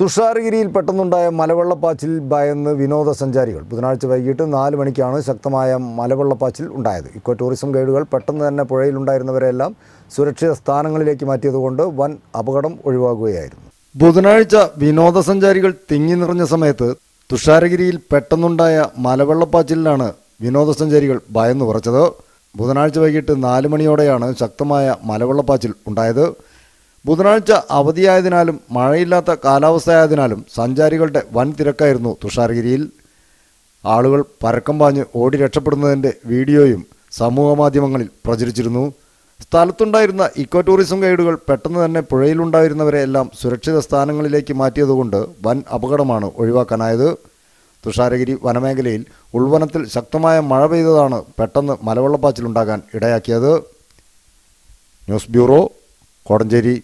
തുഷാരഗിരിയിൽ പെട്ടെന്നുണ്ടായ മലവെള്ളപ്പാച്ചിൽ ഭയന്ന് വിനോദസഞ്ചാരികൾ ബുധനാഴ്ച വൈകിട്ട് നാല് മണിക്കാണ് ശക്തമായ മലവെള്ളപ്പാച്ചിൽ ഉണ്ടായത് ഇക്കോ ടൂറിസം ഗൈഡുകൾ പെട്ടെന്ന് തന്നെ പുഴയിലുണ്ടായിരുന്നവരെല്ലാം സുരക്ഷിത സ്ഥാനങ്ങളിലേക്ക് മാറ്റിയതുകൊണ്ട് വൻ അപകടം ഒഴിവാക്കുകയായിരുന്നു ബുധനാഴ്ച വിനോദസഞ്ചാരികൾ തിങ്ങി നിറഞ്ഞ സമയത്ത് തുഷാരഗിരിയിൽ പെട്ടെന്നുണ്ടായ മലവെള്ളപ്പാച്ചിലാണ് വിനോദസഞ്ചാരികൾ ഭയന്നു കുറച്ചത് ബുധനാഴ്ച വൈകിട്ട് നാല് മണിയോടെയാണ് ശക്തമായ മലവെള്ളപ്പാച്ചിൽ ഉണ്ടായത് ബുധനാഴ്ച അവധിയായതിനാലും മഴയില്ലാത്ത കാലാവസ്ഥയായതിനാലും സഞ്ചാരികളുടെ വൻ തിരക്കായിരുന്നു തുഷാർഗിരിയിൽ ആളുകൾ പരക്കം പാഞ്ഞ് ഓടി രക്ഷപ്പെടുന്നതിൻ്റെ വീഡിയോയും സമൂഹമാധ്യമങ്ങളിൽ പ്രചരിച്ചിരുന്നു സ്ഥലത്തുണ്ടായിരുന്ന ഇക്കോ ടൂറിസം ഗൈഡുകൾ പെട്ടെന്ന് തന്നെ പുഴയിലുണ്ടായിരുന്നവരെ എല്ലാം സുരക്ഷിത സ്ഥാനങ്ങളിലേക്ക് മാറ്റിയതുകൊണ്ട് വൻ അപകടമാണ് ഒഴിവാക്കാനായത് തുഷാരഗിരി വനമേഖലയിൽ ഉൾവനത്തിൽ ശക്തമായ മഴ പെയ്തതാണ് പെട്ടെന്ന് മലവെള്ളപ്പാച്ചിലുണ്ടാകാൻ ഇടയാക്കിയത് ന്യൂസ് ബ്യൂറോ കോടഞ്ചേരി